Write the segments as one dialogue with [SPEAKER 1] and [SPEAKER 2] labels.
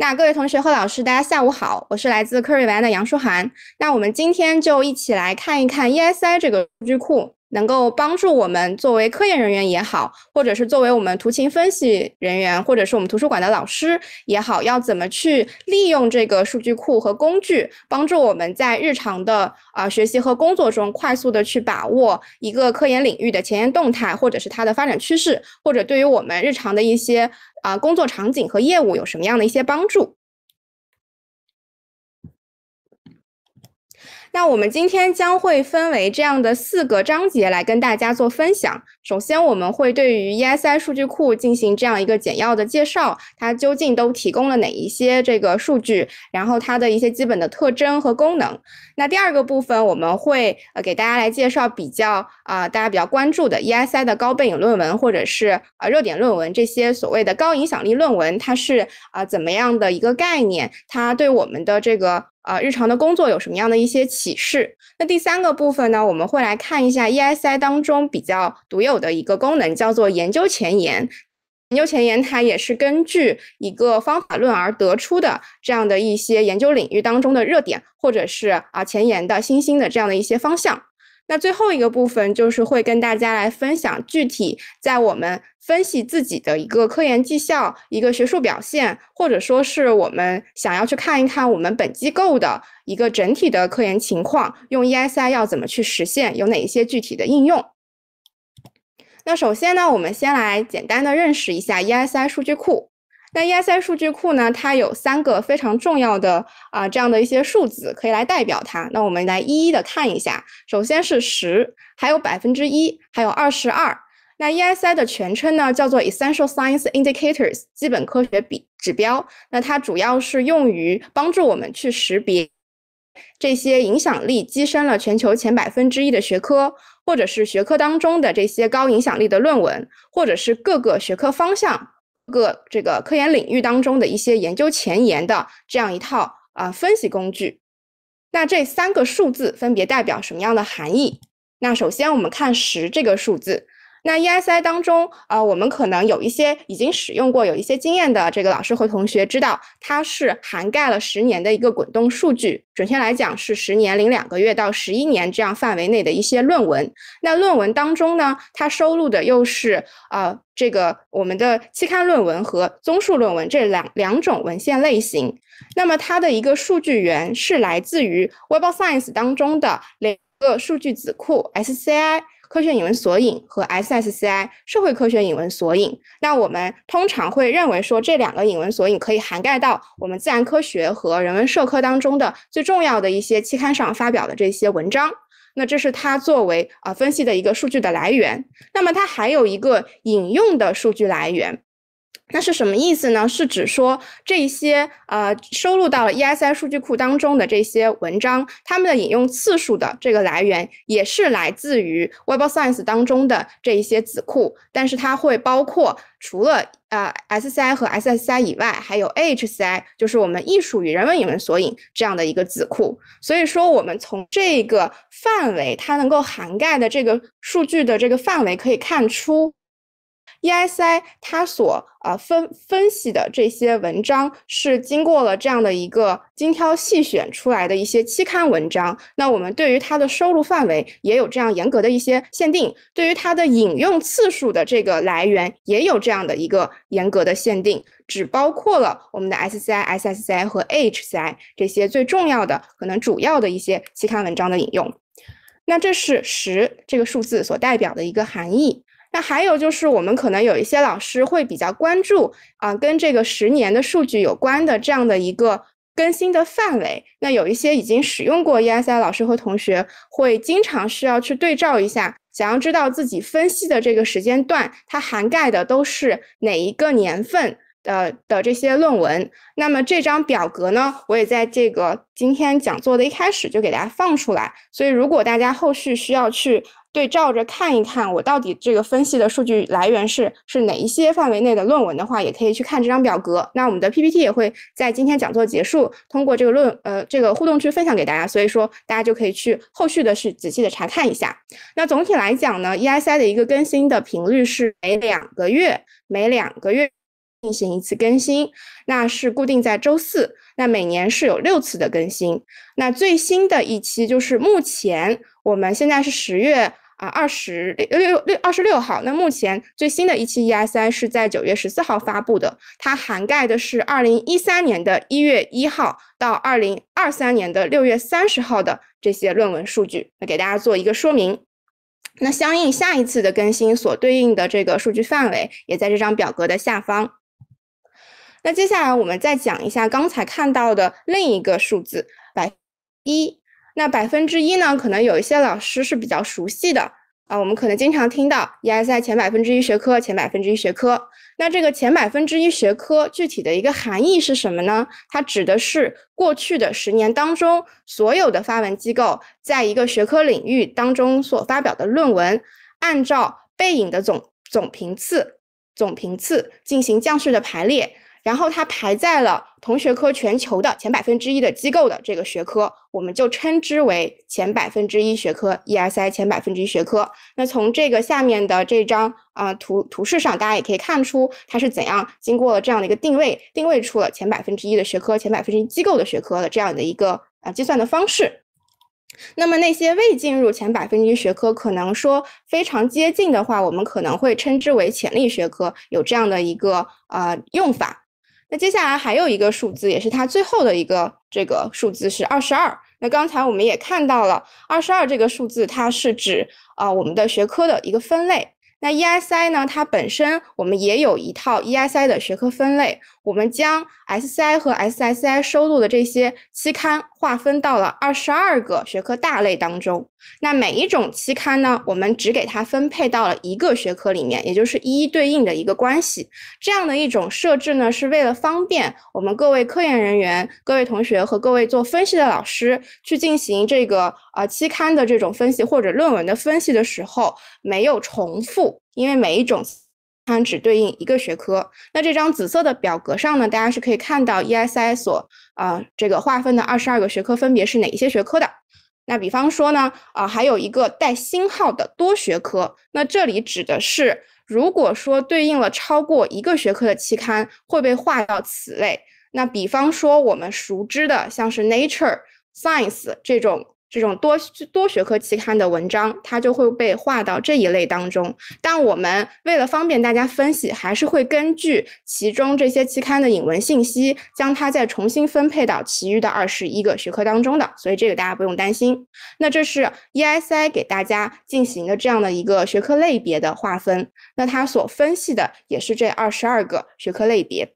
[SPEAKER 1] 那各位同学和老师，大家下午好，我是来自科瑞唯安的杨舒涵。那我们今天就一起来看一看 ESI 这个数据库。能够帮助我们作为科研人员也好，或者是作为我们图情分析人员，或者是我们图书馆的老师也好，要怎么去利用这个数据库和工具，帮助我们在日常的啊学习和工作中快速的去把握一个科研领域的前沿动态，或者是它的发展趋势，或者对于我们日常的一些啊工作场景和业务有什么样的一些帮助？那我们今天将会分为这样的四个章节来跟大家做分享。首先，我们会对于 ESI 数据库进行这样一个简要的介绍，它究竟都提供了哪一些这个数据，然后它的一些基本的特征和功能。那第二个部分，我们会呃给大家来介绍比较啊大家比较关注的 ESI 的高背影论文或者是呃热点论文这些所谓的高影响力论文，它是啊怎么样的一个概念？它对我们的这个。啊，日常的工作有什么样的一些启示？那第三个部分呢，我们会来看一下 ESI 当中比较独有的一个功能，叫做研究前沿。研究前沿它也是根据一个方法论而得出的，这样的一些研究领域当中的热点，或者是啊前沿的新兴的这样的一些方向。那最后一个部分就是会跟大家来分享具体在我们分析自己的一个科研绩效、一个学术表现，或者说是我们想要去看一看我们本机构的一个整体的科研情况，用 ESI 要怎么去实现，有哪一些具体的应用。那首先呢，我们先来简单的认识一下 ESI 数据库。那 ESI 数据库呢？它有三个非常重要的啊，这样的一些数字可以来代表它。那我们来一一的看一下。首先是十，还有百分之一，还有二十二。那 ESI 的全称呢，叫做 Essential Science Indicators，基本科学比指标。那它主要是用于帮助我们去识别这些影响力跻身了全球前百分之一的学科，或者是学科当中的这些高影响力的论文，或者是各个学科方向。各这个科研领域当中的一些研究前沿的这样一套啊分析工具，那这三个数字分别代表什么样的含义？那首先我们看十这个数字。那 ESI 当中，呃，我们可能有一些已经使用过、有一些经验的这个老师和同学知道，它是涵盖了十年的一个滚动数据，准确来讲是十年零两个月到十一年这样范围内的一些论文。那论文当中呢，它收录的又是啊，这个我们的期刊论文和综述论文这两两种文献类型。那么它的一个数据源是来自于 Web of Science 当中的两个数据子库 SCI。科学引文索引和 SSCI 社会科学引文索引，那我们通常会认为说这两个引文索引可以涵盖到我们自然科学和人文社科当中的最重要的一些期刊上发表的这些文章。那这是它作为啊分析的一个数据的来源。那么它还有一个引用的数据来源。那是什么意思呢？是指说这些呃收录到了 ESI 数据库当中的这些文章，它们的引用次数的这个来源也是来自于 Web of Science 当中的这一些子库，但是它会包括除了呃 SCI 和 SSCI 以外，还有 AHCI，就是我们艺术与人文引文索引这样的一个子库。所以说，我们从这个范围它能够涵盖的这个数据的这个范围可以看出。e s i 它所呃分分析的这些文章是经过了这样的一个精挑细选出来的一些期刊文章。那我们对于它的收录范围也有这样严格的一些限定，对于它的引用次数的这个来源也有这样的一个严格的限定，只包括了我们的 SCI、SSCI 和 h c i 这些最重要的、可能主要的一些期刊文章的引用。那这是十这个数字所代表的一个含义。那还有就是，我们可能有一些老师会比较关注啊，跟这个十年的数据有关的这样的一个更新的范围。那有一些已经使用过 ESI 老师和同学会经常需要去对照一下，想要知道自己分析的这个时间段，它涵盖的都是哪一个年份。的的这些论文，那么这张表格呢，我也在这个今天讲座的一开始就给大家放出来。所以如果大家后续需要去对照着看一看我到底这个分析的数据来源是是哪一些范围内的论文的话，也可以去看这张表格。那我们的 PPT 也会在今天讲座结束，通过这个论呃这个互动区分享给大家。所以说大家就可以去后续的是仔细的查看一下。那总体来讲呢 e s i 的一个更新的频率是每两个月，每两个月。进行一次更新，那是固定在周四。那每年是有六次的更新。那最新的一期就是目前我们现在是十月啊二十六六六二十六号。那目前最新的一期 ESI 是在九月十四号发布的，它涵盖的是二零一三年的一月一号到二零二三年的六月三十号的这些论文数据，给大家做一个说明。那相应下一次的更新所对应的这个数据范围也在这张表格的下方。那接下来我们再讲一下刚才看到的另一个数字，百一。那百分之一呢？可能有一些老师是比较熟悉的啊。我们可能经常听到 ESI 前百分之一学科，前百分之一学科。那这个前百分之一学科具体的一个含义是什么呢？它指的是过去的十年当中，所有的发文机构在一个学科领域当中所发表的论文，按照背影的总总频次，总频次进行降序的排列。然后它排在了同学科全球的前百分之一的机构的这个学科，我们就称之为前百分之一学科，ESI 前百分之一学科。那从这个下面的这张啊图图示上，大家也可以看出它是怎样经过了这样的一个定位，定位出了前百分之一的学科、前百分之一机构的学科的这样的一个啊计算的方式。那么那些未进入前百分之一学科，可能说非常接近的话，我们可能会称之为潜力学科，有这样的一个啊用法。那接下来还有一个数字，也是它最后的一个这个数字是二十二。那刚才我们也看到了，二十二这个数字它是指啊我们的学科的一个分类。那 EISI 呢，它本身我们也有一套 EISI 的学科分类。我们将 SCI 和 SSCI 收录的这些期刊划分到了二十二个学科大类当中。那每一种期刊呢，我们只给它分配到了一个学科里面，也就是一一对应的一个关系。这样的一种设置呢，是为了方便我们各位科研人员、各位同学和各位做分析的老师去进行这个呃期刊的这种分析或者论文的分析的时候没有重复，因为每一种。它只对应一个学科。那这张紫色的表格上呢，大家是可以看到 ESI 所啊这个划分的二十二个学科分别是哪一些学科的。那比方说呢，啊还有一个带星号的多学科，那这里指的是如果说对应了超过一个学科的期刊会被划到此类。那比方说我们熟知的像是 Nature、Science 这种。这种多多学科期刊的文章，它就会被划到这一类当中。但我们为了方便大家分析，还是会根据其中这些期刊的引文信息，将它再重新分配到其余的二十一个学科当中的，所以这个大家不用担心。那这是 ESI 给大家进行的这样的一个学科类别的划分，那它所分析的也是这二十二个学科类别。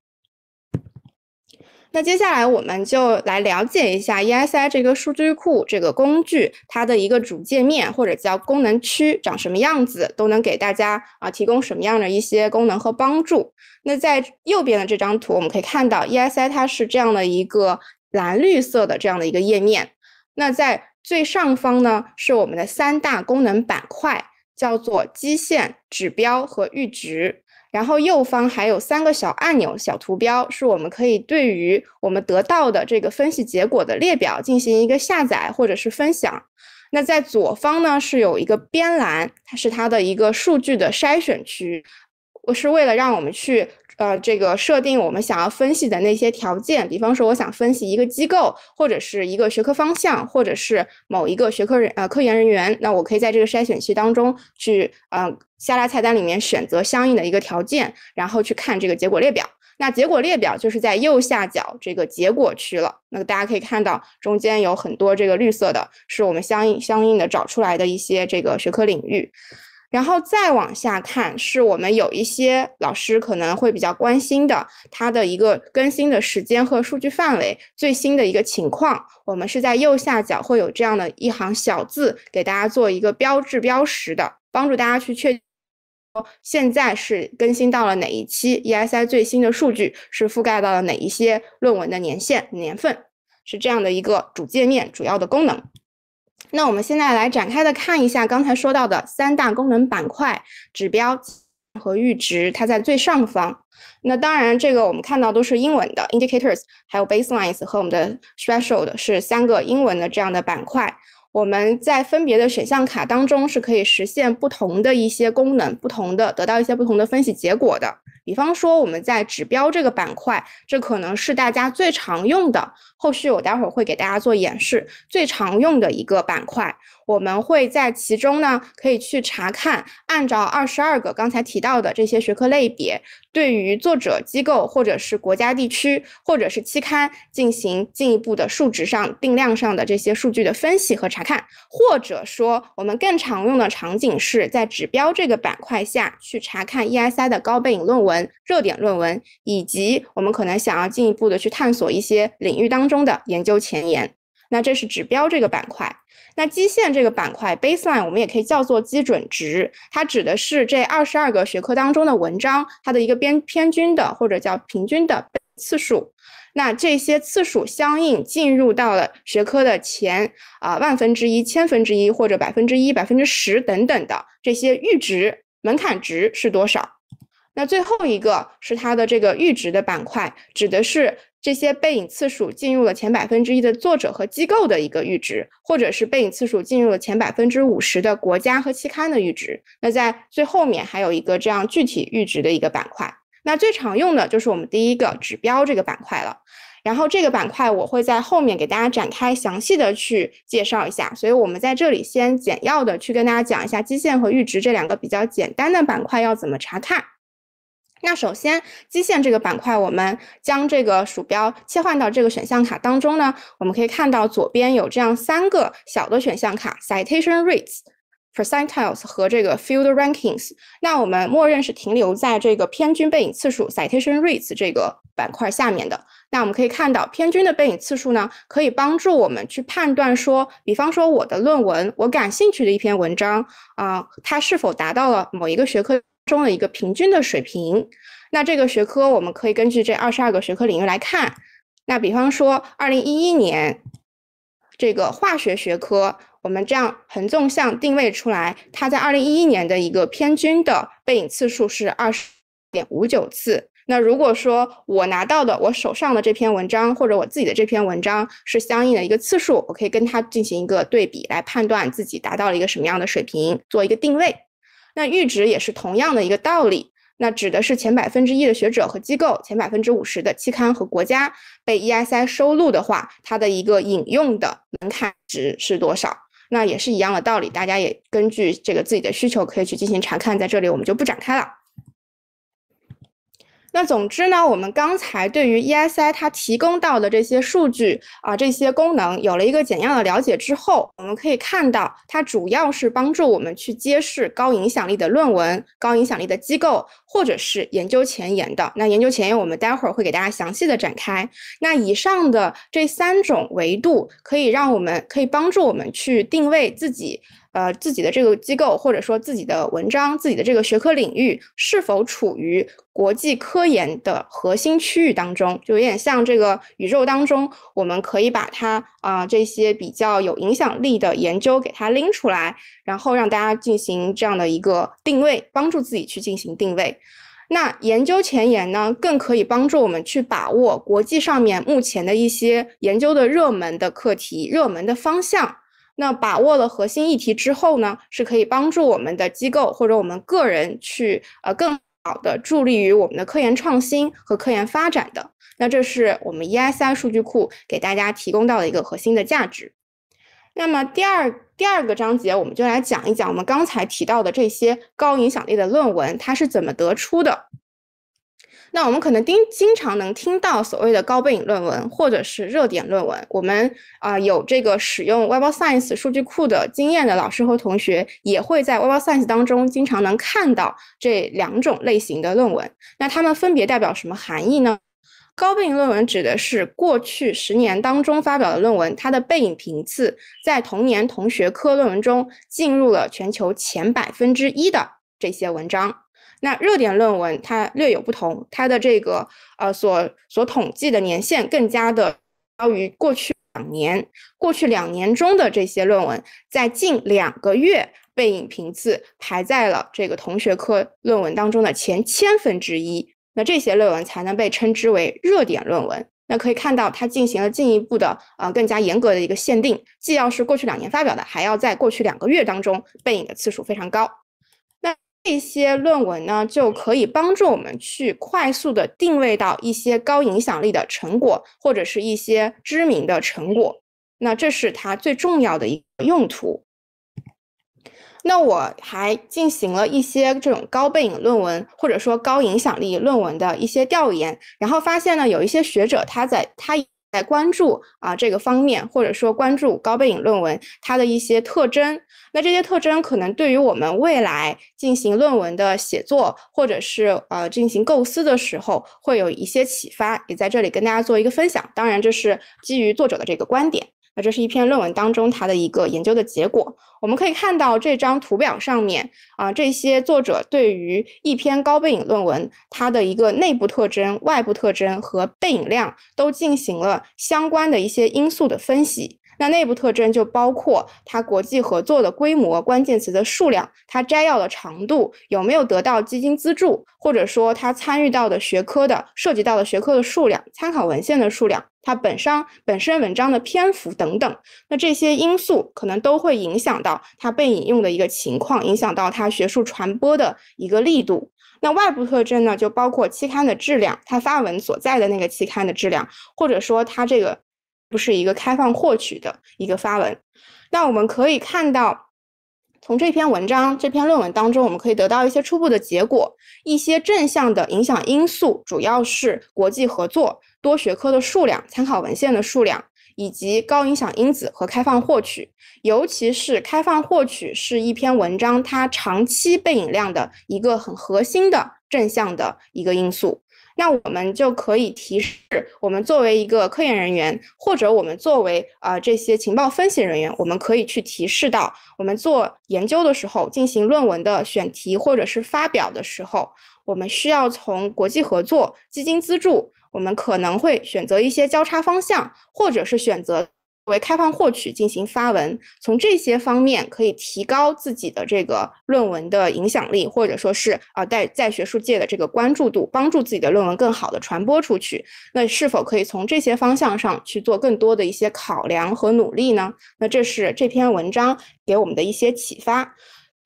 [SPEAKER 1] 那接下来我们就来了解一下 ESI 这个数据库这个工具，它的一个主界面或者叫功能区长什么样子，都能给大家啊提供什么样的一些功能和帮助。那在右边的这张图，我们可以看到 ESI 它是这样的一个蓝绿色的这样的一个页面。那在最上方呢，是我们的三大功能板块，叫做基线指标和阈值。然后右方还有三个小按钮、小图标，是我们可以对于我们得到的这个分析结果的列表进行一个下载或者是分享。那在左方呢，是有一个边栏，它是它的一个数据的筛选区。我是为了让我们去，呃，这个设定我们想要分析的那些条件。比方说，我想分析一个机构，或者是一个学科方向，或者是某一个学科人啊科研人员。那我可以在这个筛选区当中去呃下拉菜单里面选择相应的一个条件，然后去看这个结果列表。那结果列表就是在右下角这个结果区了。那大家可以看到，中间有很多这个绿色的，是我们相应相应的找出来的一些这个学科领域。然后再往下看，是我们有一些老师可能会比较关心的，它的一个更新的时间和数据范围最新的一个情况。我们是在右下角会有这样的一行小字，给大家做一个标志标识的，帮助大家去确。现在是更新到了哪一期？ESI 最新的数据是覆盖到了哪一些论文的年限、年份？是这样的一个主界面主要的功能。那我们现在来展开的看一下刚才说到的三大功能板块、指标和阈值，它在最上方。那当然，这个我们看到都是英文的，Indicators，还有 Baselines 和我们的 Threshold 是三个英文的这样的板块。我们在分别的选项卡当中是可以实现不同的一些功能，不同的得到一些不同的分析结果的。比方说我们在指标这个板块，这可能是大家最常用的，后续我待会儿会给大家做演示，最常用的一个板块。我们会在其中呢可以去查看，按照二十二个刚才提到的这些学科类别。对于作者、机构，或者是国家、地区，或者是期刊，进行进一步的数值上、定量上的这些数据的分析和查看，或者说，我们更常用的场景是在指标这个板块下去查看 ESI 的高背影论文、热点论文，以及我们可能想要进一步的去探索一些领域当中的研究前沿。那这是指标这个板块，那基线这个板块 baseline，我们也可以叫做基准值，它指的是这二十二个学科当中的文章它的一个编偏均的或者叫平均的次数，那这些次数相应进入到了学科的前啊万分之一、千分之一或者百分之一、百分之十等等的这些阈值门槛值是多少？那最后一个是它的这个阈值的板块，指的是。这些背影次数进入了前百分之一的作者和机构的一个阈值，或者是背影次数进入了前百分之五十的国家和期刊的阈值。那在最后面还有一个这样具体阈值的一个板块。那最常用的就是我们第一个指标这个板块了。然后这个板块我会在后面给大家展开详细的去介绍一下。所以我们在这里先简要的去跟大家讲一下基线和阈值这两个比较简单的板块要怎么查看。那首先，基线这个板块，我们将这个鼠标切换到这个选项卡当中呢，我们可以看到左边有这样三个小的选项卡：citation rates、percentiles 和这个 field rankings。那我们默认是停留在这个偏均背影次数 citation rates 这个板块下面的。那我们可以看到，偏均的背影次数呢，可以帮助我们去判断说，比方说我的论文，我感兴趣的一篇文章啊，它是否达到了某一个学科。中的一个平均的水平。那这个学科，我们可以根据这二十二个学科领域来看。那比方说，二零一一年这个化学学科，我们这样横纵向定位出来，它在二零一一年的一个偏均的背影次数是二十点五九次。那如果说我拿到的我手上的这篇文章，或者我自己的这篇文章是相应的一个次数，我可以跟它进行一个对比，来判断自己达到了一个什么样的水平，做一个定位。那阈值也是同样的一个道理，那指的是前百分之一的学者和机构，前百分之五十的期刊和国家被 ESI 收录的话，它的一个引用的门槛值是多少？那也是一样的道理，大家也根据这个自己的需求可以去进行查看，在这里我们就不展开了。那总之呢，我们刚才对于 ESI 它提供到的这些数据啊，这些功能有了一个简要的了解之后，我们可以看到它主要是帮助我们去揭示高影响力的论文、高影响力的机构，或者是研究前沿的。那研究前沿我们待会儿会给大家详细的展开。那以上的这三种维度可以让我们，可以帮助我们去定位自己。呃，自己的这个机构，或者说自己的文章，自己的这个学科领域是否处于国际科研的核心区域当中，就有点像这个宇宙当中，我们可以把它啊这些比较有影响力的研究给它拎出来，然后让大家进行这样的一个定位，帮助自己去进行定位。那研究前沿呢，更可以帮助我们去把握国际上面目前的一些研究的热门的课题、热门的方向。那把握了核心议题之后呢，是可以帮助我们的机构或者我们个人去呃更好的助力于我们的科研创新和科研发展的。那这是我们 ESI 数据库给大家提供到的一个核心的价值。那么第二第二个章节，我们就来讲一讲我们刚才提到的这些高影响力的论文，它是怎么得出的。那我们可能经经常能听到所谓的高背影论文或者是热点论文。我们啊有这个使用 Web Science 数据库的经验的老师和同学，也会在 Web Science 当中经常能看到这两种类型的论文。那它们分别代表什么含义呢？高背影论文指的是过去十年当中发表的论文，它的背影频次在同年同学科论文中进入了全球前百分之一的这些文章。那热点论文它略有不同，它的这个呃所所统计的年限更加的高于过去两年。过去两年中的这些论文，在近两个月被影频次排在了这个同学科论文当中的前千分之一。那这些论文才能被称之为热点论文。那可以看到，它进行了进一步的呃更加严格的一个限定，既要是过去两年发表的，还要在过去两个月当中被引的次数非常高。这些论文呢，就可以帮助我们去快速的定位到一些高影响力的成果，或者是一些知名的成果。那这是它最重要的一个用途。那我还进行了一些这种高背影论文，或者说高影响力论文的一些调研，然后发现呢，有一些学者他在他。在关注啊这个方面，或者说关注高背引论文它的一些特征，那这些特征可能对于我们未来进行论文的写作，或者是呃进行构思的时候，会有一些启发，也在这里跟大家做一个分享。当然，这是基于作者的这个观点。那这是一篇论文当中它的一个研究的结果，我们可以看到这张图表上面啊，这些作者对于一篇高背影论文它的一个内部特征、外部特征和背影量都进行了相关的一些因素的分析。那内部特征就包括它国际合作的规模、关键词的数量、它摘要的长度、有没有得到基金资助，或者说它参与到的学科的、涉及到的学科的数量、参考文献的数量。它本身本身文章的篇幅等等，那这些因素可能都会影响到它被引用的一个情况，影响到它学术传播的一个力度。那外部特征呢，就包括期刊的质量，它发文所在的那个期刊的质量，或者说它这个不是一个开放获取的一个发文。那我们可以看到。从这篇文章、这篇论文当中，我们可以得到一些初步的结果，一些正向的影响因素，主要是国际合作、多学科的数量、参考文献的数量，以及高影响因子和开放获取。尤其是开放获取，是一篇文章它长期被引量的一个很核心的正向的一个因素。那我们就可以提示，我们作为一个科研人员，或者我们作为啊这些情报分析人员，我们可以去提示到，我们做研究的时候，进行论文的选题或者是发表的时候，我们需要从国际合作、基金资助，我们可能会选择一些交叉方向，或者是选择。为开放获取进行发文，从这些方面可以提高自己的这个论文的影响力，或者说是啊，在在学术界的这个关注度，帮助自己的论文更好的传播出去。那是否可以从这些方向上去做更多的一些考量和努力呢？那这是这篇文章给我们的一些启发。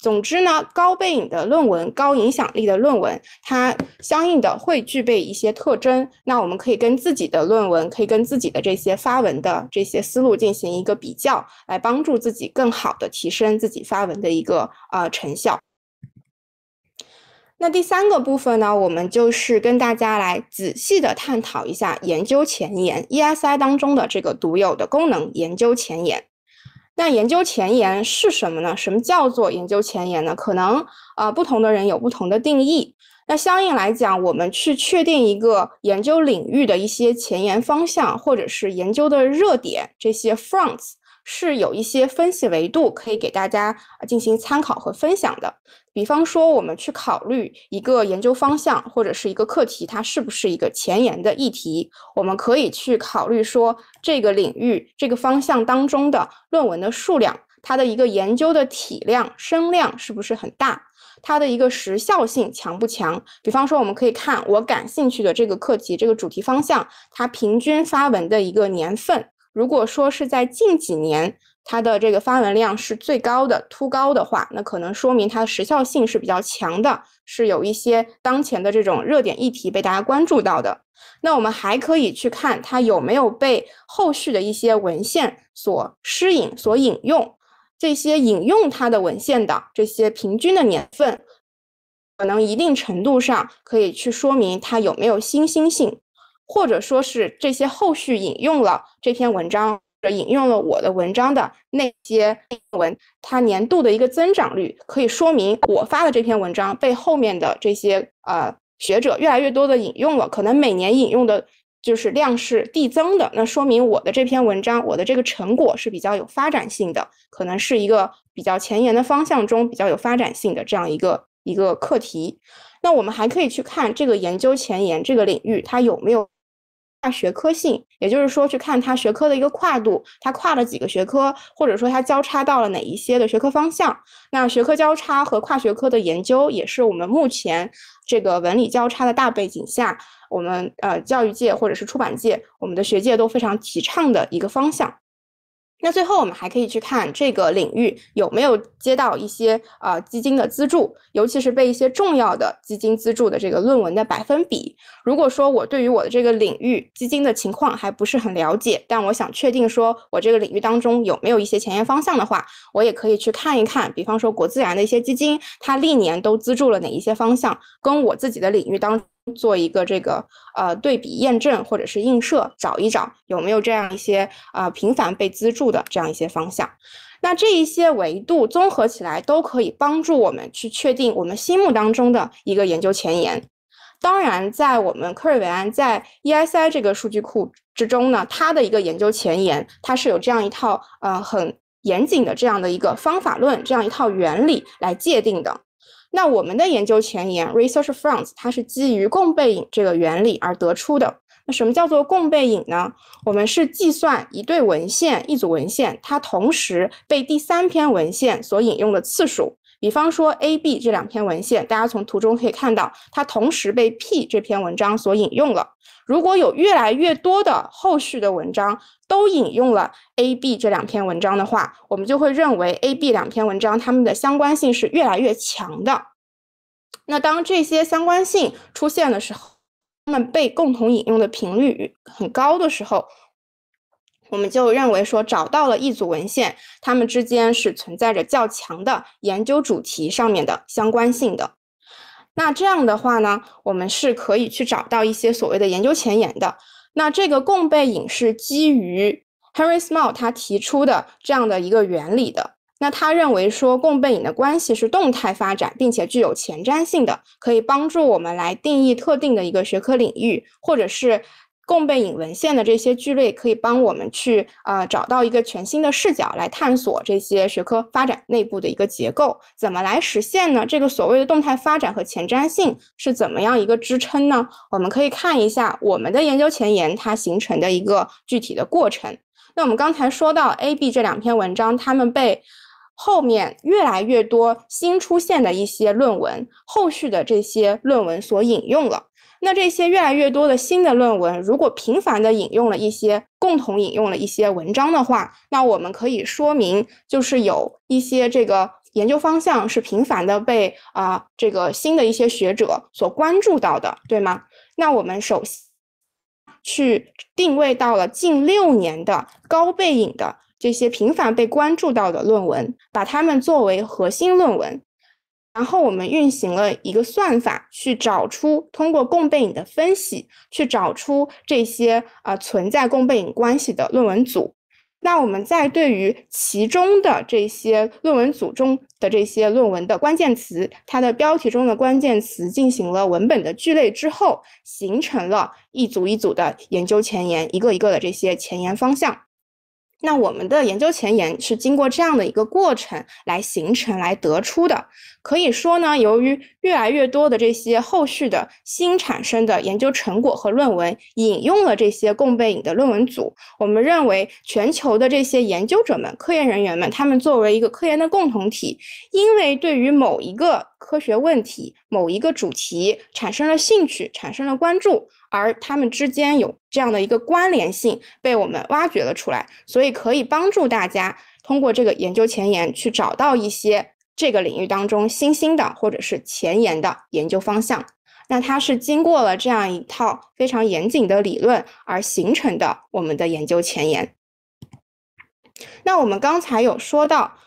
[SPEAKER 1] 总之呢，高背影的论文、高影响力的论文，它相应的会具备一些特征。那我们可以跟自己的论文，可以跟自己的这些发文的这些思路进行一个比较，来帮助自己更好的提升自己发文的一个呃成效。那第三个部分呢，我们就是跟大家来仔细的探讨一下研究前沿，ESI 当中的这个独有的功能——研究前沿。那研究前沿是什么呢？什么叫做研究前沿呢？可能啊，不同的人有不同的定义。那相应来讲，我们去确定一个研究领域的一些前沿方向，或者是研究的热点，这些 fronts 是有一些分析维度可以给大家进行参考和分享的。比方说，我们去考虑一个研究方向或者是一个课题，它是不是一个前沿的议题？我们可以去考虑说，这个领域、这个方向当中的论文的数量，它的一个研究的体量、声量是不是很大？它的一个时效性强不强？比方说，我们可以看我感兴趣的这个课题、这个主题方向，它平均发文的一个年份，如果说是在近几年。它的这个发文量是最高的，突高的话，那可能说明它的时效性是比较强的，是有一些当前的这种热点议题被大家关注到的。那我们还可以去看它有没有被后续的一些文献所施引、所引用。这些引用它的文献的这些平均的年份，可能一定程度上可以去说明它有没有新兴性，或者说是这些后续引用了这篇文章。引用了我的文章的那些文，它年度的一个增长率，可以说明我发的这篇文章被后面的这些呃学者越来越多的引用了，可能每年引用的就是量是递增的，那说明我的这篇文章，我的这个成果是比较有发展性的，可能是一个比较前沿的方向中比较有发展性的这样一个一个课题。那我们还可以去看这个研究前沿这个领域它有没有。跨学科性，也就是说去看它学科的一个跨度，它跨了几个学科，或者说它交叉到了哪一些的学科方向。那学科交叉和跨学科的研究，也是我们目前这个文理交叉的大背景下，我们呃教育界或者是出版界，我们的学界都非常提倡的一个方向。那最后，我们还可以去看这个领域有没有接到一些呃基金的资助，尤其是被一些重要的基金资助的这个论文的百分比。如果说我对于我的这个领域基金的情况还不是很了解，但我想确定说我这个领域当中有没有一些前沿方向的话，我也可以去看一看，比方说国自然的一些基金，它历年都资助了哪一些方向，跟我自己的领域当。做一个这个呃对比验证，或者是映射，找一找有没有这样一些呃频繁被资助的这样一些方向。那这一些维度综合起来，都可以帮助我们去确定我们心目当中的一个研究前沿。当然，在我们科瑞维安在 ESI 这个数据库之中呢，它的一个研究前沿，它是有这样一套呃很严谨的这样的一个方法论，这样一套原理来界定的。那我们的研究前沿 Research Fronts 它是基于共背引这个原理而得出的。那什么叫做共背引呢？我们是计算一对文献、一组文献，它同时被第三篇文献所引用的次数。比方说 A、B 这两篇文献，大家从图中可以看到，它同时被 P 这篇文章所引用了。如果有越来越多的后续的文章。都引用了 A、B 这两篇文章的话，我们就会认为 A、B 两篇文章它们的相关性是越来越强的。那当这些相关性出现的时候，它们被共同引用的频率很高的时候，我们就认为说找到了一组文献，它们之间是存在着较强的研究主题上面的相关性的。那这样的话呢，我们是可以去找到一些所谓的研究前沿的。那这个共背影是基于 Harry Small 他提出的这样的一个原理的。那他认为说共背影的关系是动态发展，并且具有前瞻性的，可以帮助我们来定义特定的一个学科领域，或者是。共背引文献的这些聚类可以帮我们去啊找到一个全新的视角来探索这些学科发展内部的一个结构，怎么来实现呢？这个所谓的动态发展和前瞻性是怎么样一个支撑呢？我们可以看一下我们的研究前沿它形成的一个具体的过程。那我们刚才说到 A、B 这两篇文章，它们被后面越来越多新出现的一些论文后续的这些论文所引用了。那这些越来越多的新的论文，如果频繁的引用了一些共同引用了一些文章的话，那我们可以说明，就是有一些这个研究方向是频繁的被啊这个新的一些学者所关注到的，对吗？那我们首先去定位到了近六年的高背影的这些频繁被关注到的论文，把它们作为核心论文。然后我们运行了一个算法，去找出通过共背影的分析，去找出这些啊存在共背影关系的论文组。那我们在对于其中的这些论文组中的这些论文的关键词，它的标题中的关键词进行了文本的聚类之后，形成了一组一组的研究前沿，一个一个的这些前沿方向。那我们的研究前沿是经过这样的一个过程来形成、来得出的，可以说呢，由于。越来越多的这些后续的新产生的研究成果和论文引用了这些共背影的论文组。我们认为，全球的这些研究者们、科研人员们，他们作为一个科研的共同体，因为对于某一个科学问题、某一个主题产生了兴趣、产生了关注，而他们之间有这样的一个关联性被我们挖掘了出来，所以可以帮助大家通过这个研究前沿去找到一些。这个领域当中新兴的或者是前沿的研究方向，那它是经过了这样一套非常严谨的理论而形成的我们的研究前沿。那我们刚才有说到，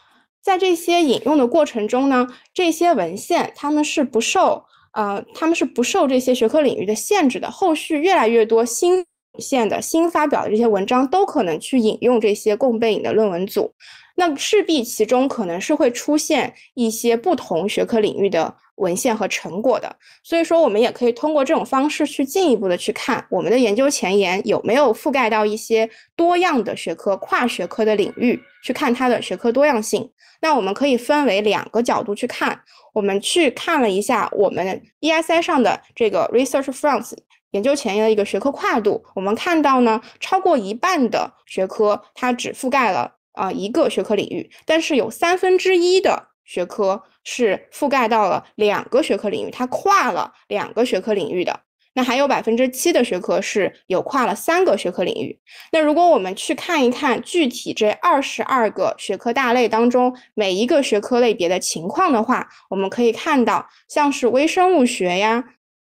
[SPEAKER 1] 在这些引用的过程中呢，这些文献他们是不受呃他们是不受这些学科领域的限制的，后续越来越多新现的新发表的这些文章都可能去引用这些共背影的论文组。那势必其中可能是会出现一些不同学科领域的文献和成果的，所以说我们也可以通过这种方式去进一步的去看我们的研究前沿有没有覆盖到一些多样的学科、跨学科的领域，去看它的学科多样性。那我们可以分为两个角度去看。我们去看了一下我们 ESI 上的这个 Research Fronts 研究前沿的一个学科跨度，我们看到呢，超过一半的学科它只覆盖了。啊，一个学科领域，但是有三分之一的学科是覆盖到了两个学科领域，它跨了两个学科领域的。那还有百分之七的学科是有跨了三个学科领域。那如果我们去看一看具体这二十二个学科大类当中每一个学科类别的情况的话，我们可以看到，像是微生物学呀，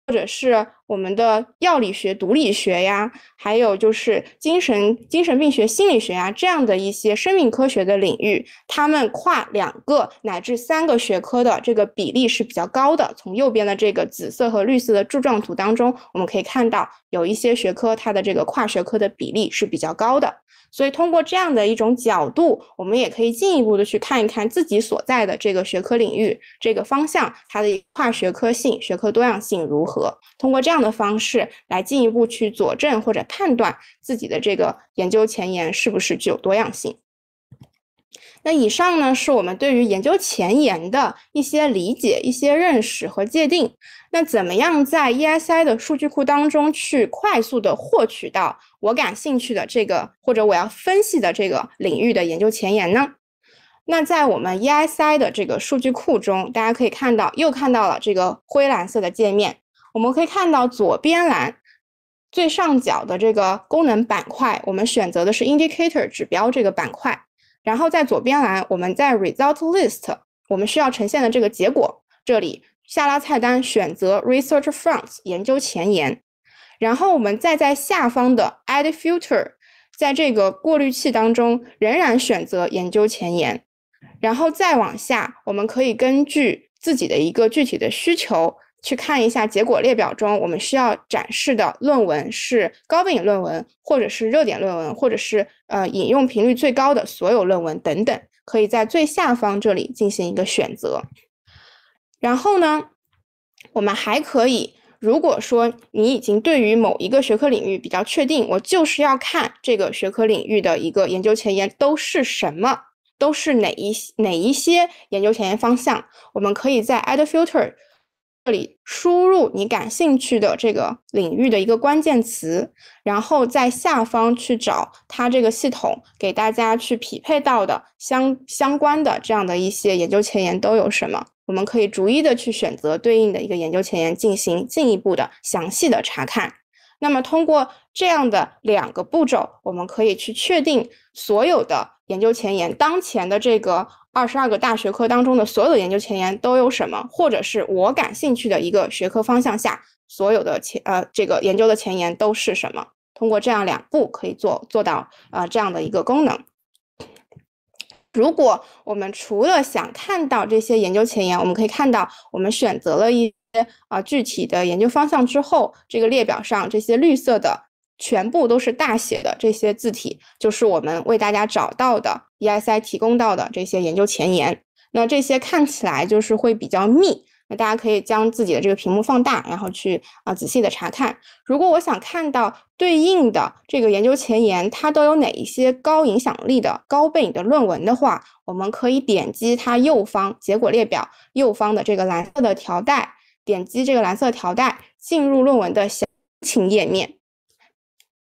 [SPEAKER 1] 或者是。我们的药理学、毒理学呀，还有就是精神精神病学、心理学呀，这样的一些生命科学的领域，它们跨两个乃至三个学科的这个比例是比较高的。从右边的这个紫色和绿色的柱状图当中，我们可以看到有一些学科它的这个跨学科的比例是比较高的。所以通过这样的一种角度，我们也可以进一步的去看一看自己所在的这个学科领域、这个方向它的跨学科性、学科多样性如何。通过这样。样的方式来进一步去佐证或者判断自己的这个研究前沿是不是具有多样性。那以上呢是我们对于研究前沿的一些理解、一些认识和界定。那怎么样在 ESI 的数据库当中去快速的获取到我感兴趣的这个或者我要分析的这个领域的研究前沿呢？那在我们 ESI 的这个数据库中，大家可以看到又看到了这个灰蓝色的界面。我们可以看到左边栏最上角的这个功能板块，我们选择的是 Indicator 指标这个板块。然后在左边栏，我们在 Result List 我们需要呈现的这个结果这里下拉菜单选择 Research Fronts 研究前沿。然后我们再在下方的 Add Filter，在这个过滤器当中仍然选择研究前沿。然后再往下，我们可以根据自己的一个具体的需求。去看一下结果列表中，我们需要展示的论文是高被引论文，或者是热点论文，或者是呃引用频率最高的所有论文等等，可以在最下方这里进行一个选择。然后呢，我们还可以，如果说你已经对于某一个学科领域比较确定，我就是要看这个学科领域的一个研究前沿都是什么，都是哪一哪一些研究前沿方向，我们可以在 Add Filter。这里输入你感兴趣的这个领域的一个关键词，然后在下方去找它这个系统给大家去匹配到的相相关的这样的一些研究前沿都有什么，我们可以逐一的去选择对应的一个研究前沿进行进一步的详细的查看。那么通过这样的两个步骤，我们可以去确定所有的研究前沿当前的这个。二十二个大学科当中的所有的研究前沿都有什么，或者是我感兴趣的一个学科方向下所有的前呃这个研究的前沿都是什么？通过这样两步可以做做到啊这样的一个功能。如果我们除了想看到这些研究前沿，我们可以看到我们选择了一些啊具体的研究方向之后，这个列表上这些绿色的。全部都是大写的这些字体，就是我们为大家找到的 ESI 提供到的这些研究前沿。那这些看起来就是会比较密，那大家可以将自己的这个屏幕放大，然后去啊仔细的查看。如果我想看到对应的这个研究前沿，它都有哪一些高影响力的高背影的论文的话，我们可以点击它右方结果列表右方的这个蓝色的条带，点击这个蓝色条带进入论文的详情页面。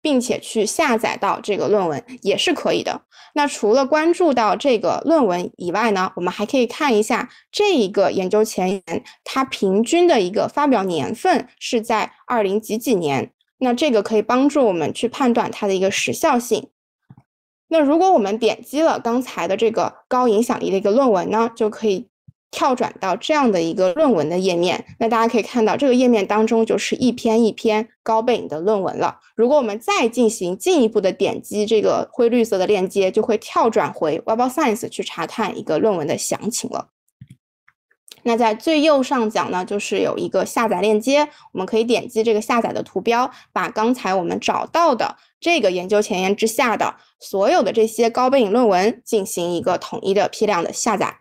[SPEAKER 1] 并且去下载到这个论文也是可以的。那除了关注到这个论文以外呢，我们还可以看一下这一个研究前沿，它平均的一个发表年份是在二零几几年。那这个可以帮助我们去判断它的一个时效性。那如果我们点击了刚才的这个高影响力的一个论文呢，就可以。跳转到这样的一个论文的页面，那大家可以看到这个页面当中就是一篇一篇高背影的论文了。如果我们再进行进一步的点击这个灰绿色的链接，就会跳转回 Web of Science 去查看一个论文的详情了。那在最右上角呢，就是有一个下载链接，我们可以点击这个下载的图标，把刚才我们找到的这个研究前沿之下的所有的这些高背影论文进行一个统一的批量的下载。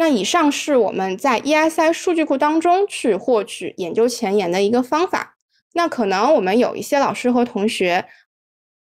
[SPEAKER 1] 那以上是我们在 ESI 数据库当中去获取研究前沿的一个方法。那可能我们有一些老师和同学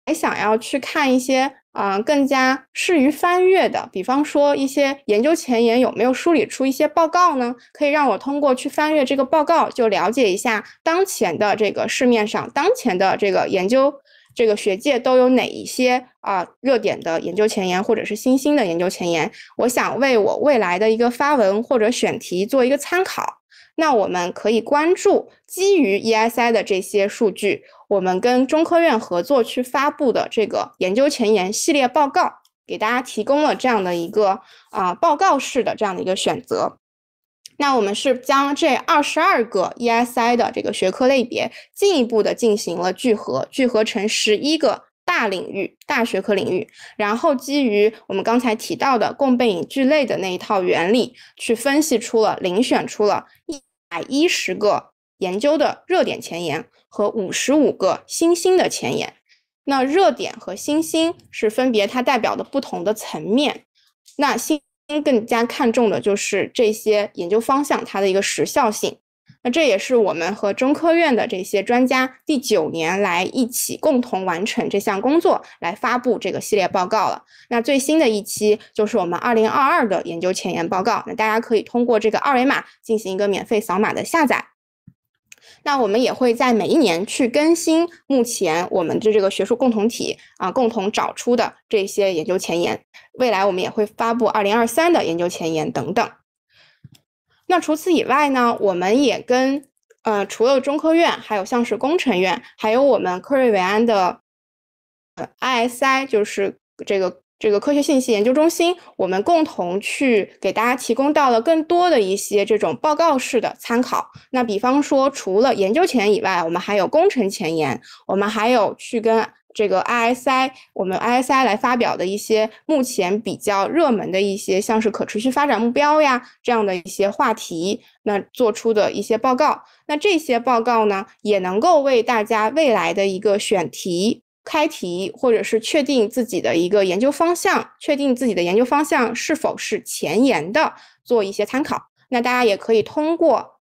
[SPEAKER 1] 还想要去看一些啊更加适于翻阅的，比方说一些研究前沿有没有梳理出一些报告呢？可以让我通过去翻阅这个报告，就了解一下当前的这个市面上当前的这个研究。这个学界都有哪一些啊热点的研究前沿，或者是新兴的研究前沿？我想为我未来的一个发文或者选题做一个参考。那我们可以关注基于 ESI 的这些数据，我们跟中科院合作去发布的这个研究前沿系列报告，给大家提供了这样的一个啊报告式的这样的一个选择。那我们是将这二十二个 ESI 的这个学科类别进一步的进行了聚合，聚合成十一个大领域、大学科领域，然后基于我们刚才提到的共被影聚类的那一套原理，去分析出了遴选出了一百一十个研究的热点前沿和五十五个新兴的前沿。那热点和新兴是分别它代表的不同的层面。那新更加看重的就是这些研究方向它的一个时效性，那这也是我们和中科院的这些专家第九年来一起共同完成这项工作，来发布这个系列报告了。那最新的一期就是我们二零二二的研究前沿报告，那大家可以通过这个二维码进行一个免费扫码的下载。那我们也会在每一年去更新目前我们的这个学术共同体啊，共同找出的这些研究前沿。未来我们也会发布二零二三的研究前沿等等。那除此以外呢，我们也跟呃，除了中科院，还有像是工程院，还有我们科瑞维安的呃，ISI 就是这个。这个科学信息研究中心，我们共同去给大家提供到了更多的一些这种报告式的参考。那比方说，除了研究前沿以外，我们还有工程前沿，我们还有去跟这个 ISI，我们 ISI 来发表的一些目前比较热门的一些，像是可持续发展目标呀这样的一些话题，那做出的一些报告。那这些报告呢，也能够为大家未来的一个选题。开题，或者是确定自己的一个研究方向，确定自己的研究方向是否是前沿的，做一些参考。那大家也可以通过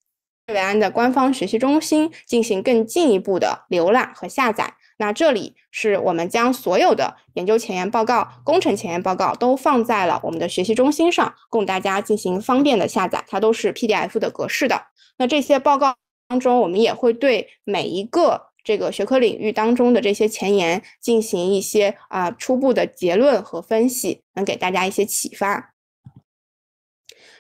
[SPEAKER 1] 瑞安的官方学习中心进行更进一步的浏览和下载。那这里是我们将所有的研究前沿报告、工程前沿报告都放在了我们的学习中心上，供大家进行方便的下载。它都是 PDF 的格式的。那这些报告当中，我们也会对每一个。这个学科领域当中的这些前沿，进行一些啊初步的结论和分析，能给大家一些启发。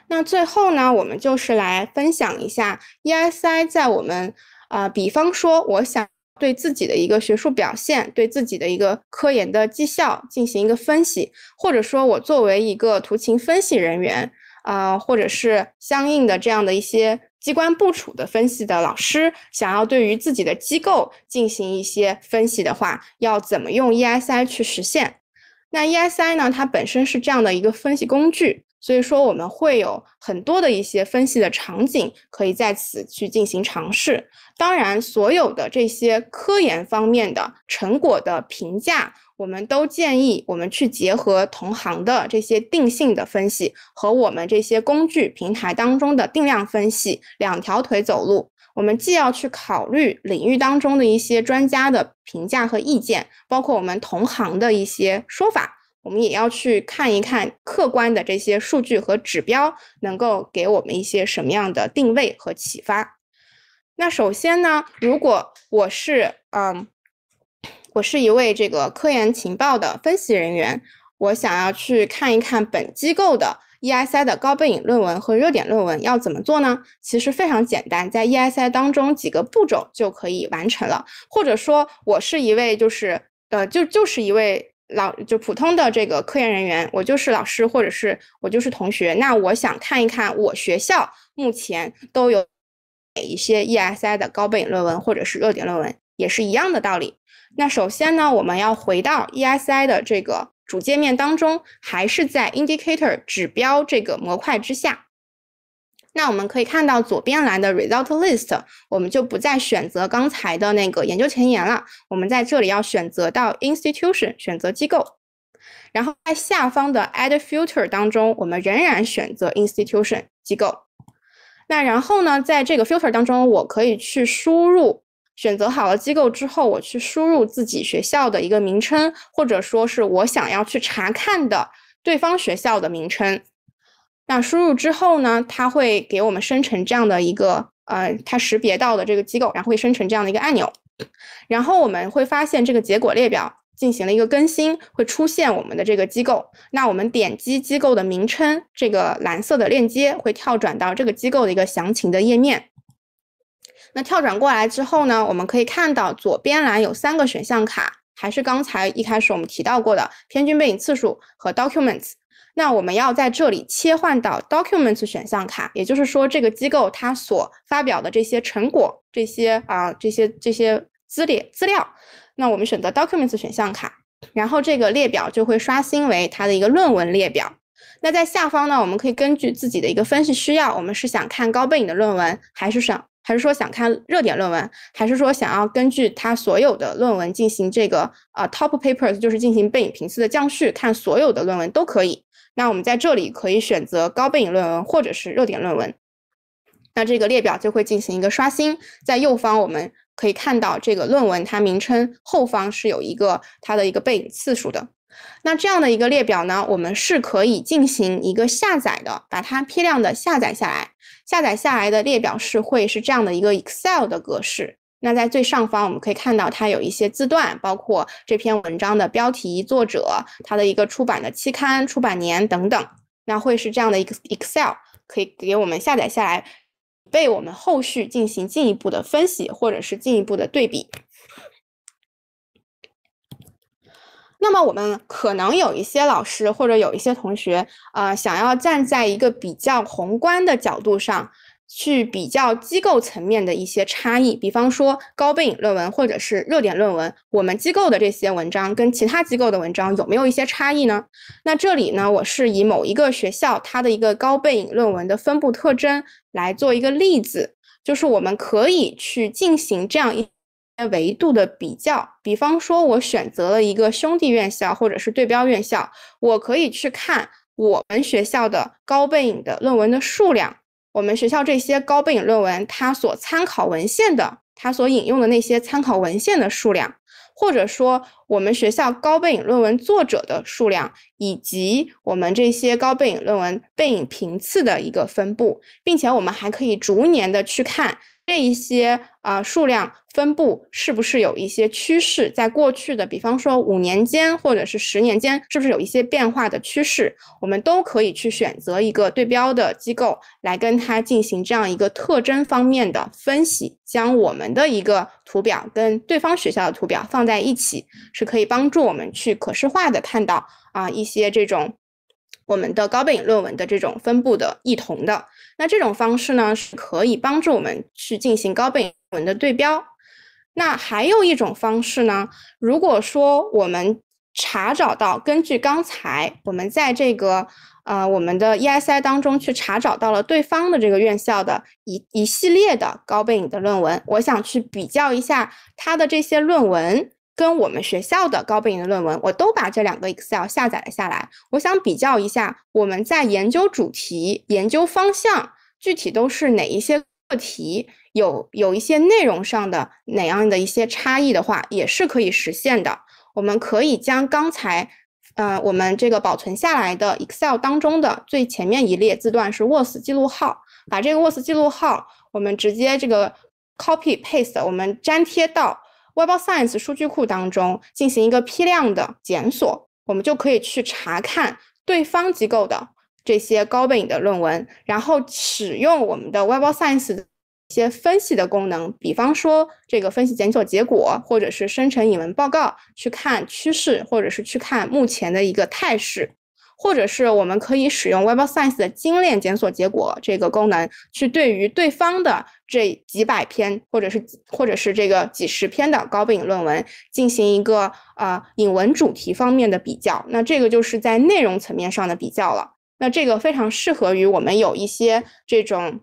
[SPEAKER 1] 那最后呢，我们就是来分享一下 ESI 在我们啊，比方说，我想对自己的一个学术表现，对自己的一个科研的绩效进行一个分析，或者说我作为一个图情分析人员啊，或者是相应的这样的一些。机关部处的分析的老师想要对于自己的机构进行一些分析的话，要怎么用 ESI 去实现？那 ESI 呢？它本身是这样的一个分析工具，所以说我们会有很多的一些分析的场景可以在此去进行尝试。当然，所有的这些科研方面的成果的评价。我们都建议我们去结合同行的这些定性的分析和我们这些工具平台当中的定量分析，两条腿走路。我们既要去考虑领域当中的一些专家的评价和意见，包括我们同行的一些说法，我们也要去看一看客观的这些数据和指标能够给我们一些什么样的定位和启发。那首先呢，如果我是嗯。我是一位这个科研情报的分析人员，我想要去看一看本机构的 ESI 的高背影论文和热点论文，要怎么做呢？其实非常简单，在 ESI 当中几个步骤就可以完成了。或者说我是一位就是呃就就是一位老就普通的这个科研人员，我就是老师，或者是我就是同学，那我想看一看我学校目前都有哪一些 ESI 的高背影论文或者是热点论文，也是一样的道理。那首先呢，我们要回到 ESI 的这个主界面当中，还是在 Indicator 指标这个模块之下。那我们可以看到左边栏的 Result List，我们就不再选择刚才的那个研究前沿了。我们在这里要选择到 Institution，选择机构。然后在下方的 Add Filter 当中，我们仍然选择 Institution 机构。那然后呢，在这个 Filter 当中，我可以去输入。选择好了机构之后，我去输入自己学校的一个名称，或者说是我想要去查看的对方学校的名称。那输入之后呢，它会给我们生成这样的一个，呃，它识别到的这个机构，然后会生成这样的一个按钮。然后我们会发现这个结果列表进行了一个更新，会出现我们的这个机构。那我们点击机构的名称这个蓝色的链接，会跳转到这个机构的一个详情的页面。那跳转过来之后呢，我们可以看到左边栏有三个选项卡，还是刚才一开始我们提到过的偏均背影次数和 Documents。那我们要在这里切换到 Documents 选项卡，也就是说这个机构它所发表的这些成果，这些啊这些这些资列资料，那我们选择 Documents 选项卡，然后这个列表就会刷新为它的一个论文列表。那在下方呢，我们可以根据自己的一个分析需要，我们是想看高背影的论文还是想还是说想看热点论文，还是说想要根据他所有的论文进行这个呃 top papers，就是进行背影频次的降序看所有的论文都可以。那我们在这里可以选择高背影论文或者是热点论文，那这个列表就会进行一个刷新。在右方我们可以看到这个论文它名称后方是有一个它的一个背影次数的。那这样的一个列表呢，我们是可以进行一个下载的，把它批量的下载下来。下载下来的列表是会是这样的一个 Excel 的格式。那在最上方我们可以看到它有一些字段，包括这篇文章的标题、作者、它的一个出版的期刊、出版年等等。那会是这样的一个 Excel，可以给我们下载下来，被我们后续进行进一步的分析或者是进一步的对比。那么我们可能有一些老师或者有一些同学，啊，想要站在一个比较宏观的角度上去比较机构层面的一些差异，比方说高背影论文或者是热点论文，我们机构的这些文章跟其他机构的文章有没有一些差异呢？那这里呢，我是以某一个学校它的一个高背影论文的分布特征来做一个例子，就是我们可以去进行这样一。维度的比较，比方说，我选择了一个兄弟院校或者是对标院校，我可以去看我们学校的高背影的论文的数量，我们学校这些高背影论文它所参考文献的，它所引用的那些参考文献的数量，或者说我们学校高背影论文作者的数量，以及我们这些高背影论文背影频次的一个分布，并且我们还可以逐年的去看。这一些啊数量分布是不是有一些趋势？在过去的，比方说五年间或者是十年间，是不是有一些变化的趋势？我们都可以去选择一个对标的机构来跟它进行这样一个特征方面的分析，将我们的一个图表跟对方学校的图表放在一起，是可以帮助我们去可视化的看到啊一些这种。我们的高背影论文的这种分布的异同的，那这种方式呢是可以帮助我们去进行高背影文的对标。那还有一种方式呢，如果说我们查找到根据刚才我们在这个呃我们的 ESI 当中去查找到了对方的这个院校的一一系列的高背影的论文，我想去比较一下它的这些论文。跟我们学校的高背引的论文，我都把这两个 Excel 下载了下来。我想比较一下，我们在研究主题、研究方向、具体都是哪一些课题，有有一些内容上的哪样的一些差异的话，也是可以实现的。我们可以将刚才，呃，我们这个保存下来的 Excel 当中的最前面一列字段是 WoS 记录号，把这个 WoS 记录号，我们直接这个 Copy Paste，我们粘贴到。Web of Science 数据库当中进行一个批量的检索，我们就可以去查看对方机构的这些高背影的论文，然后使用我们的 Web of Science 一些分析的功能，比方说这个分析检索结果，或者是生成引文报告，去看趋势，或者是去看目前的一个态势。或者是我们可以使用 Web Science 的精炼检索结果这个功能，去对于对方的这几百篇，或者是或者是这个几十篇的高背引论文进行一个呃引文主题方面的比较，那这个就是在内容层面上的比较了。那这个非常适合于我们有一些这种。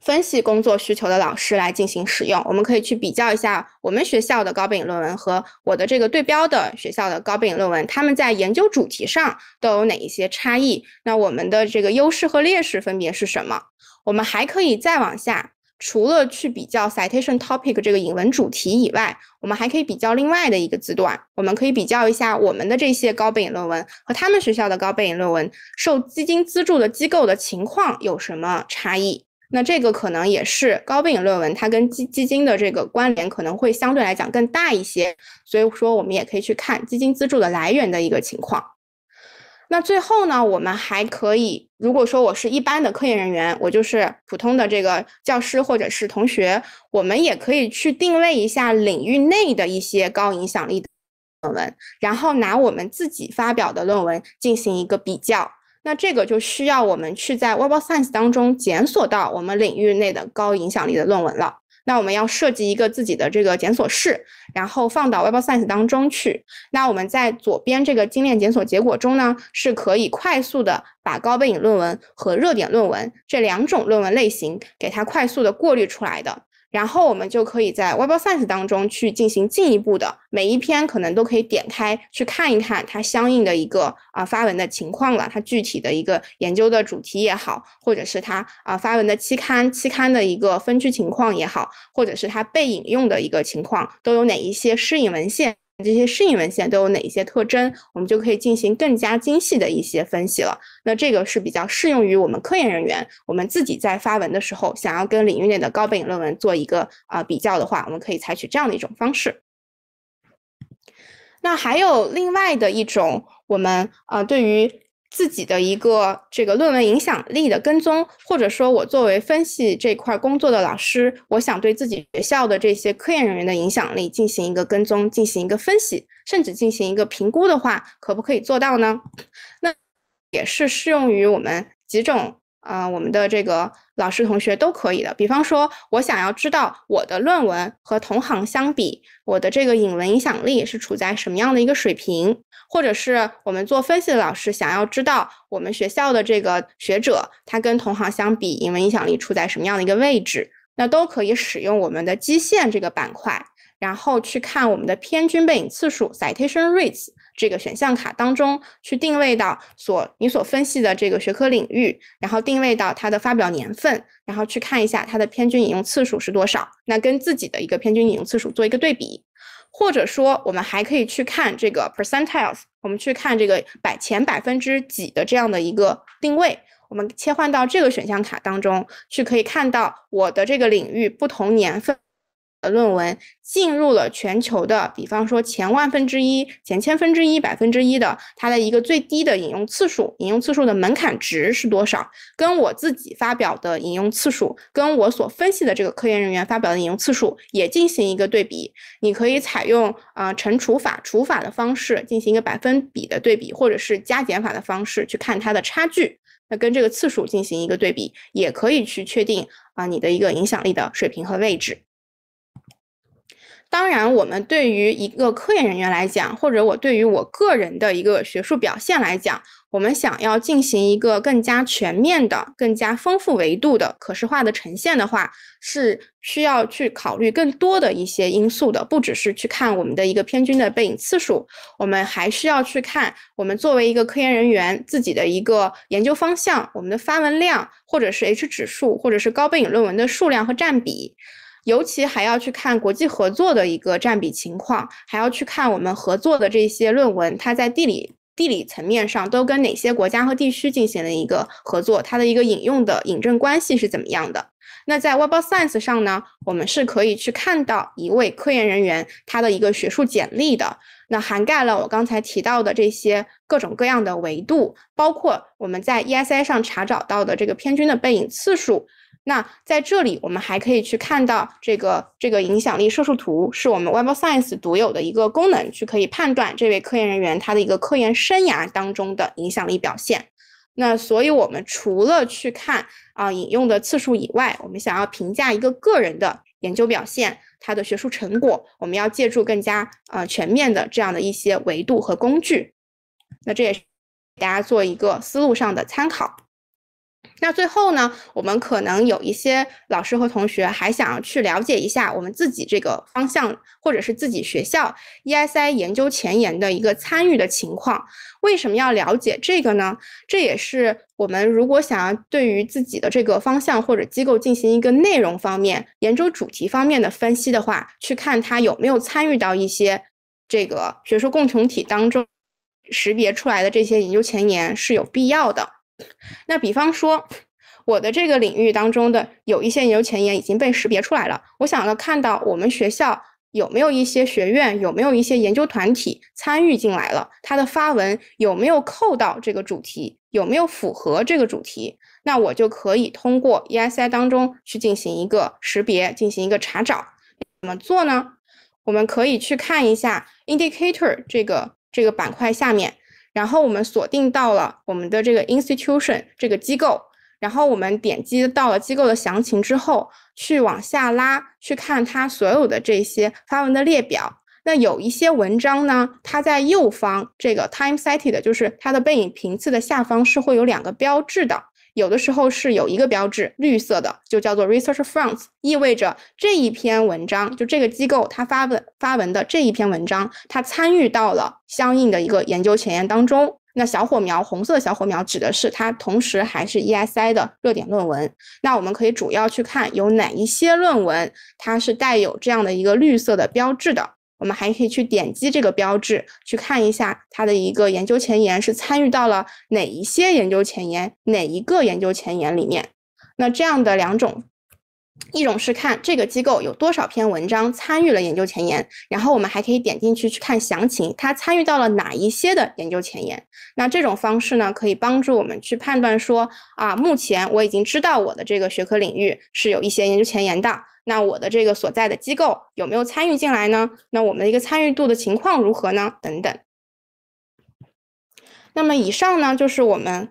[SPEAKER 1] 分析工作需求的老师来进行使用，我们可以去比较一下我们学校的高背影论文和我的这个对标的学校的高背影论文，他们在研究主题上都有哪一些差异？那我们的这个优势和劣势分别是什么？我们还可以再往下，除了去比较 citation topic 这个引文主题以外，我们还可以比较另外的一个字段，我们可以比较一下我们的这些高背影论文和他们学校的高背影论文受基金资助的机构的情况有什么差异。那这个可能也是高背引论文，它跟基基金的这个关联可能会相对来讲更大一些，所以说我们也可以去看基金资助的来源的一个情况。那最后呢，我们还可以，如果说我是一般的科研人员，我就是普通的这个教师或者是同学，我们也可以去定位一下领域内的一些高影响力的论文，然后拿我们自己发表的论文进行一个比较。那这个就需要我们去在 Web Science 当中检索到我们领域内的高影响力的论文了。那我们要设计一个自己的这个检索式，然后放到 Web Science 当中去。那我们在左边这个精炼检索结果中呢，是可以快速的把高背引论文和热点论文这两种论文类型给它快速的过滤出来的。然后我们就可以在 Web Science 当中去进行进一步的，每一篇可能都可以点开去看一看它相应的一个啊发文的情况了，它具体的一个研究的主题也好，或者是它啊发文的期刊，期刊的一个分区情况也好，或者是它被引用的一个情况，都有哪一些适应文献。这些适应文献都有哪一些特征，我们就可以进行更加精细的一些分析了。那这个是比较适用于我们科研人员，我们自己在发文的时候，想要跟领域内的高背引论文做一个啊比较的话，我们可以采取这样的一种方式。那还有另外的一种，我们啊对于。自己的一个这个论文影响力的跟踪，或者说我作为分析这块工作的老师，我想对自己学校的这些科研人员的影响力进行一个跟踪，进行一个分析，甚至进行一个评估的话，可不可以做到呢？那也是适用于我们几种。啊，我们的这个老师同学都可以的。比方说，我想要知道我的论文和同行相比，我的这个引文影响力是处在什么样的一个水平，或者是我们做分析的老师想要知道我们学校的这个学者他跟同行相比，引文影响力处在什么样的一个位置，那都可以使用我们的基线这个板块，然后去看我们的偏均背影次数 （citation rates）。这个选项卡当中去定位到所你所分析的这个学科领域，然后定位到它的发表年份，然后去看一下它的偏均引用次数是多少，那跟自己的一个偏均引用次数做一个对比，或者说我们还可以去看这个 percentiles，我们去看这个百前百分之几的这样的一个定位。我们切换到这个选项卡当中，去，可以看到我的这个领域不同年份。的论文进入了全球的，比方说前万分之一、前千分之一、百分之一的，它的一个最低的引用次数，引用次数的门槛值是多少？跟我自己发表的引用次数，跟我所分析的这个科研人员发表的引用次数也进行一个对比。你可以采用啊乘除法、除法的方式进行一个百分比的对比，或者是加减法的方式去看它的差距。那跟这个次数进行一个对比，也可以去确定啊你的一个影响力的水平和位置。当然，我们对于一个科研人员来讲，或者我对于我个人的一个学术表现来讲，我们想要进行一个更加全面的、更加丰富维度的可视化的呈现的话，是需要去考虑更多的一些因素的，不只是去看我们的一个篇均的背影次数，我们还需要去看我们作为一个科研人员自己的一个研究方向、我们的发文量，或者是 H 指数，或者是高背影论文的数量和占比。尤其还要去看国际合作的一个占比情况，还要去看我们合作的这些论文，它在地理地理层面上都跟哪些国家和地区进行了一个合作，它的一个引用的引证关系是怎么样的。那在 Web of Science 上呢，我们是可以去看到一位科研人员他的一个学术简历的，那涵盖了我刚才提到的这些各种各样的维度，包括我们在 ESI 上查找到的这个偏均的背影次数。那在这里，我们还可以去看到这个这个影响力射数图，是我们 Web of Science 独有的一个功能，去可以判断这位科研人员他的一个科研生涯当中的影响力表现。那所以，我们除了去看啊引用的次数以外，我们想要评价一个个人的研究表现，他的学术成果，我们要借助更加啊全面的这样的一些维度和工具。那这也是给大家做一个思路上的参考。那最后呢，我们可能有一些老师和同学还想要去了解一下我们自己这个方向，或者是自己学校 ESI 研究前沿的一个参与的情况。为什么要了解这个呢？这也是我们如果想要对于自己的这个方向或者机构进行一个内容方面、研究主题方面的分析的话，去看他有没有参与到一些这个学术共同体当中识别出来的这些研究前沿是有必要的。那比方说，我的这个领域当中的有一些研究前沿已经被识别出来了。我想要看到我们学校有没有一些学院，有没有一些研究团体参与进来了，它的发文有没有扣到这个主题，有没有符合这个主题，那我就可以通过 ESI 当中去进行一个识别，进行一个查找。怎么做呢？我们可以去看一下 Indicator 这个这个板块下面。然后我们锁定到了我们的这个 institution 这个机构，然后我们点击到了机构的详情之后，去往下拉去看它所有的这些发文的列表。那有一些文章呢，它在右方这个 time cited，就是它的背影频次的下方是会有两个标志的。有的时候是有一个标志，绿色的，就叫做 Research Fronts，意味着这一篇文章，就这个机构它发文发文的这一篇文章，它参与到了相应的一个研究前沿当中。那小火苗，红色小火苗指的是它同时还是 ESI 的热点论文。那我们可以主要去看有哪一些论文它是带有这样的一个绿色的标志的。我们还可以去点击这个标志，去看一下它的一个研究前沿是参与到了哪一些研究前沿，哪一个研究前沿里面。那这样的两种，一种是看这个机构有多少篇文章参与了研究前沿，然后我们还可以点进去去看详情，它参与到了哪一些的研究前沿。那这种方式呢，可以帮助我们去判断说，啊，目前我已经知道我的这个学科领域是有一些研究前沿的。那我的这个所在的机构有没有参与进来呢？那我们的一个参与度的情况如何呢？等等。那么以上呢，就是我们。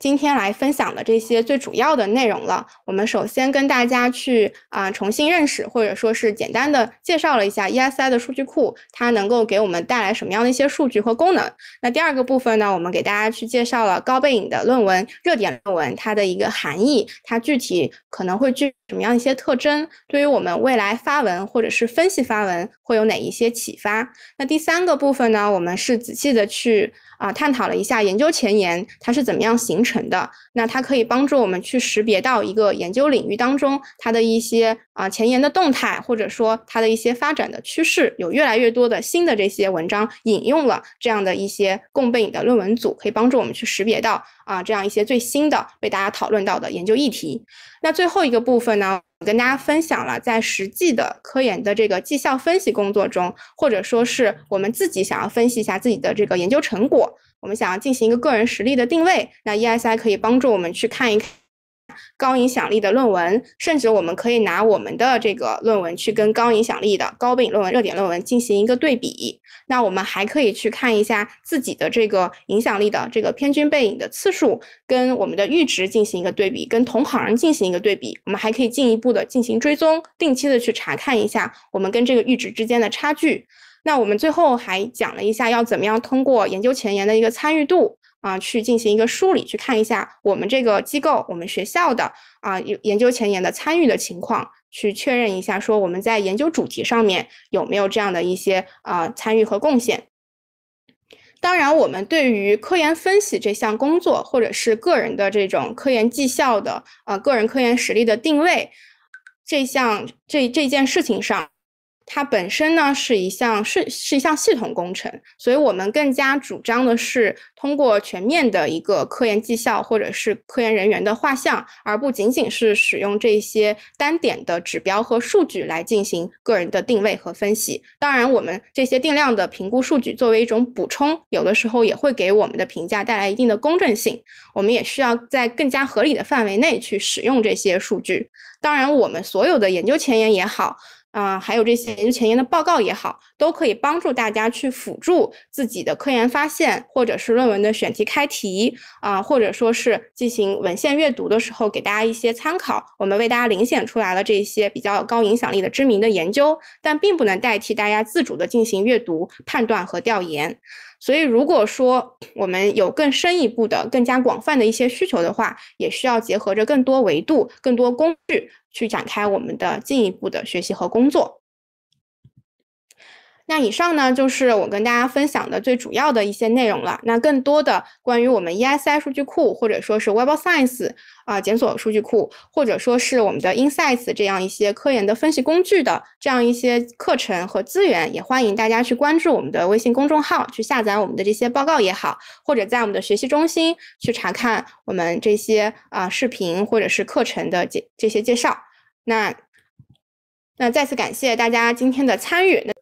[SPEAKER 1] 今天来分享的这些最主要的内容了。我们首先跟大家去啊重新认识，或者说是简单的介绍了一下 ESI 的数据库，它能够给我们带来什么样的一些数据和功能。那第二个部分呢，我们给大家去介绍了高背影的论文、热点论文，它的一个含义，它具体可能会具什么样一些特征，对于我们未来发文或者是分析发文。会有哪一些启发？那第三个部分呢？我们是仔细的去啊探讨了一下研究前沿它是怎么样形成的。那它可以帮助我们去识别到一个研究领域当中它的一些啊前沿的动态，或者说它的一些发展的趋势。有越来越多的新的这些文章引用了这样的一些共背影的论文组，可以帮助我们去识别到啊这样一些最新的被大家讨论到的研究议题。那最后一个部分呢？跟大家分享了，在实际的科研的这个绩效分析工作中，或者说是我们自己想要分析一下自己的这个研究成果，我们想要进行一个个人实力的定位，那 ESI 可以帮助我们去看一看。高影响力的论文，甚至我们可以拿我们的这个论文去跟高影响力的高背影论文、热点论文进行一个对比。那我们还可以去看一下自己的这个影响力的这个偏均背影的次数，跟我们的阈值进行一个对比，跟同行进行一个对比。我们还可以进一步的进行追踪，定期的去查看一下我们跟这个阈值之间的差距。那我们最后还讲了一下要怎么样通过研究前沿的一个参与度。啊，去进行一个梳理，去看一下我们这个机构、我们学校的啊，有研究前沿的参与的情况，去确认一下，说我们在研究主题上面有没有这样的一些啊参与和贡献。当然，我们对于科研分析这项工作，或者是个人的这种科研绩效的啊，个人科研实力的定位，这项这这件事情上。它本身呢是一项是是一项系统工程，所以我们更加主张的是通过全面的一个科研绩效或者是科研人员的画像，而不仅仅是使用这些单点的指标和数据来进行个人的定位和分析。当然，我们这些定量的评估数据作为一种补充，有的时候也会给我们的评价带来一定的公正性。我们也需要在更加合理的范围内去使用这些数据。当然，我们所有的研究前沿也好。啊，还有这些研究前沿的报告也好，都可以帮助大家去辅助自己的科研发现，或者是论文的选题开题啊，或者说是进行文献阅读的时候，给大家一些参考。我们为大家遴选出来了这些比较高影响力的知名的研究，但并不能代替大家自主的进行阅读、判断和调研。所以，如果说我们有更深一步的、更加广泛的一些需求的话，也需要结合着更多维度、更多工具。去展开我们的进一步的学习和工作。那以上呢，就是我跟大家分享的最主要的一些内容了。那更多的关于我们 ESI 数据库，或者说是 Web Science 啊检索数据库，或者说是我们的 Insights 这样一些科研的分析工具的这样一些课程和资源，也欢迎大家去关注我们的微信公众号，去下载我们的这些报告也好，或者在我们的学习中心去查看我们这些啊视频或者是课程的这这些介绍。那那再次感谢大家今天的参与。那